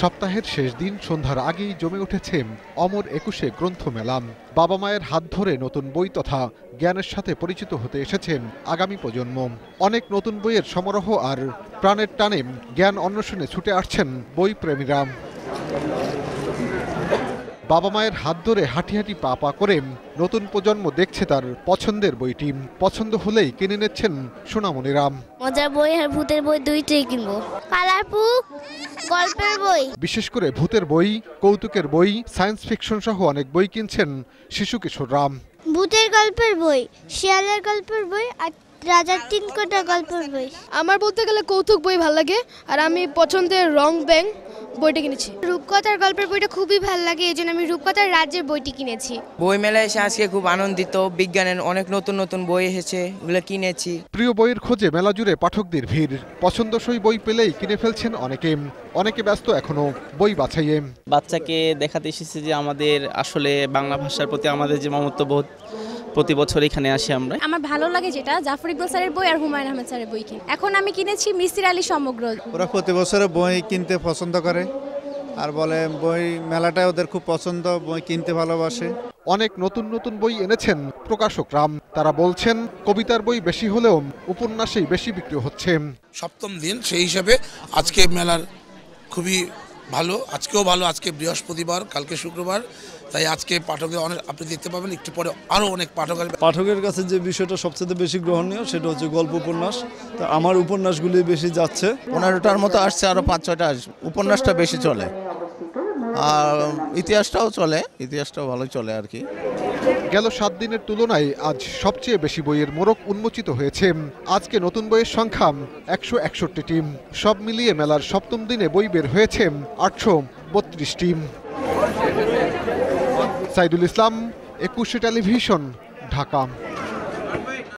সপ্তাহের শেষ দিন সন্ধ্যার আগেই জমে উঠেছে অমর একুশে গ্রন্থমেলা বাবা মায়ের হাত ধরে নতুন বই তথা জ্ঞানের সাথে পরিচিত হতে এসেছেন আগামী প্রজন্ম অনেক নতুন বইয়ের সমারোহ আর প্রাণের টানে জ্ঞান অন্বেষণে ছুটে আসছেন বই প্রেমীরা বাবা মায়ের হাত ধরে হাঁটি হাঁটি পা পা করে নতুন প্রজন্ম দেখছে তার পছন্দের বইটি পছন্দ হলেই কিনে নিচ্ছেন রাম মজার বই আর ভূতের বই দুইটাই কিনবো কালারফুল গল্পের বই বিশেষ করে ভূতের বই কৌতুকের বই সায়েন্স ফিকশন সহ অনেক বই কিনছেন শিশু কিশোর রাম ভূতের গল্পের বই শিয়ালের গল্পের বই আর রাজার তিন কোটা গল্পের বই আমার বলতে গেলে কৌতুক বই ভালো লাগে আর আমি পছন্দের রং ব্যাং বইটা কিনেছি রূপকথার গল্পের বইটা খুবই ভালো লাগে এই জন্য আমি রূপকথার রাজ্যের বইটি কিনেছি বই মেলায় এসে আজকে খুব আনন্দিত বিজ্ঞানের অনেক নতুন নতুন বই এসেছে ওগুলো কিনেছি প্রিয় বইয়ের খোঁজে মেলা জুড়ে পাঠকদের ভিড় পছন্দসই বই পেলেই কিনে ফেলছেন অনেকে অনেকে ব্যস্ত এখনো বই বাছাইয়ে বাচ্চাকে দেখাতে এসেছে যে আমাদের আসলে বাংলা ভাষার প্রতি আমাদের যে মমত্ববোধ প্রতি বছর এখানে আসি আমরা আমার ভালো লাগে যেটা জাফর ইকবাল স্যারের বই আর হুমায়ুন আহমেদ স্যারের বই কিনে এখন আমি কিনেছি মিসির আলী সমগ্র ওরা প্রতি বছরে বই কিনতে পছন্দ করে আর বলে বই মেলাটা ওদের খুব পছন্দ বই কিনতে ভালোবাসে অনেক নতুন নতুন বই এনেছেন প্রকাশক রাম তারা বলছেন কবিতার বই বেশি হলেও উপন্যাসেই বেশি বিক্রি হচ্ছে সপ্তম দিন সেই হিসাবে আজকে মেলার খুবই ভালো আজকেও ভালো আজকে বৃহস্পতিবার কালকে শুক্রবার তাই আজকে পাঠকের অনেক আপনি দেখতে পাবেন একটু পরে আরও অনেক পাঠক পাঠকের কাছে যে বিষয়টা সবচেয়ে বেশি গ্রহণীয় সেটা হচ্ছে গল্প উপন্যাস তা আমার উপন্যাসগুলি বেশি যাচ্ছে পনেরোটার মতো আসছে আরও পাঁচ ছয়টা আসবে উপন্যাসটা বেশি চলে আর ইতিহাসটাও চলে ইতিহাসটাও ভালো চলে আর কি গেল সাত দিনের তুলনায় আজ সবচেয়ে বেশি বইয়ের মোড়ক উন্মোচিত হয়েছে আজকে নতুন বইয়ের সংখ্যা একশো টিম সব মিলিয়ে মেলার সপ্তম দিনে বই বের হয়েছে আটশো বত্রিশটি সাইদুল ইসলাম একুশে টেলিভিশন ঢাকা